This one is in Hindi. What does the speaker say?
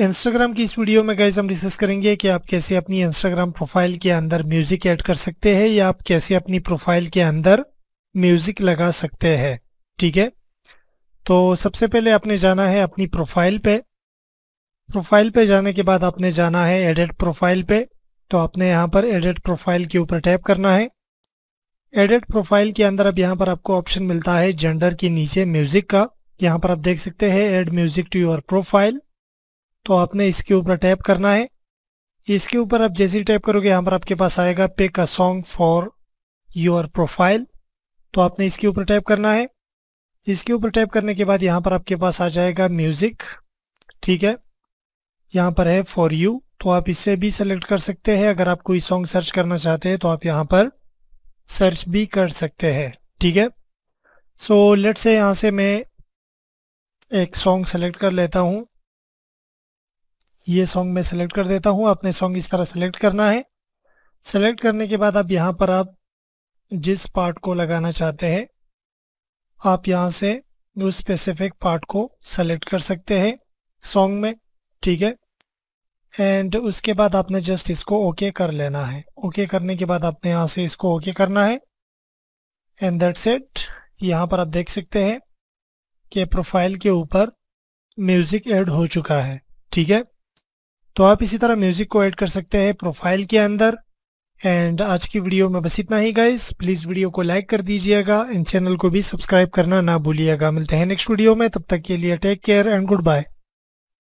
इंस्टाग्राम की इस वीडियो में गाइज हम डिस्कस करेंगे कि आप कैसे अपनी इंस्टाग्राम प्रोफाइल के अंदर म्यूजिक ऐड कर सकते हैं या आप कैसे अपनी प्रोफाइल के अंदर म्यूजिक लगा सकते हैं ठीक है तो सबसे पहले आपने जाना है अपनी प्रोफाइल पे प्रोफाइल पे जाने के बाद आपने जाना है एडिट प्रोफाइल पे तो आपने यहाँ पर एडिट प्रोफाइल के ऊपर टैप करना है एडिट प्रोफाइल के अंदर अब यहाँ पर आपको ऑप्शन मिलता है जेंडर के नीचे म्यूजिक का यहाँ पर आप देख सकते हैं add music to your profile तो आपने इसके ऊपर टैप करना है इसके ऊपर आप जैसे ही टैप करोगे यहाँ पर आपके पास आएगा pick a song for your profile तो आपने इसके ऊपर टैप करना है इसके ऊपर टैप करने के बाद यहाँ पर आपके पास आ जाएगा म्यूज़िक ठीक है यहाँ पर है फॉर यू तो आप इसे भी सेलेक्ट कर सकते हैं अगर आप कोई सॉन्ग सर्च करना चाहते हैं तो आप यहाँ पर सर्च भी कर सकते हैं ठीक है सो लेट से यहाँ से मैं एक सॉन्ग सेलेक्ट कर लेता हूँ ये सॉन्ग मैं सेलेक्ट कर देता हूँ आपने सॉन्ग इस तरह सेलेक्ट करना है सेलेक्ट करने के बाद अब यहाँ पर आप जिस पार्ट को लगाना चाहते हैं आप यहाँ से उस स्पेसिफिक पार्ट को सेलेक्ट कर सकते हैं सॉन्ग में ठीक है एंड उसके बाद आपने जस्ट इसको ओके okay कर लेना है ओके okay करने के बाद आपने यहाँ से इसको ओके okay करना है एंड दैट सेट यहाँ पर आप देख सकते हैं कि प्रोफाइल के ऊपर म्यूज़िक ऐड हो चुका है ठीक है तो आप इसी तरह म्यूजिक को ऐड कर सकते हैं प्रोफाइल के अंदर एंड आज की वीडियो में बस इतना ही गाइस प्लीज़ वीडियो को लाइक कर दीजिएगा एंड चैनल को भी सब्सक्राइब करना ना भूलिएगा मिलते हैं नेक्स्ट वीडियो में तब तक के लिए take care and good bye